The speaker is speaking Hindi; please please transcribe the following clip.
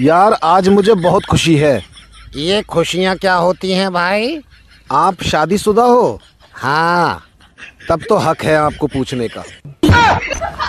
यार आज मुझे बहुत खुशी है ये खुशियाँ क्या होती हैं भाई आप शादीशुदा हो हाँ तब तो हक है आपको पूछने का हाँ।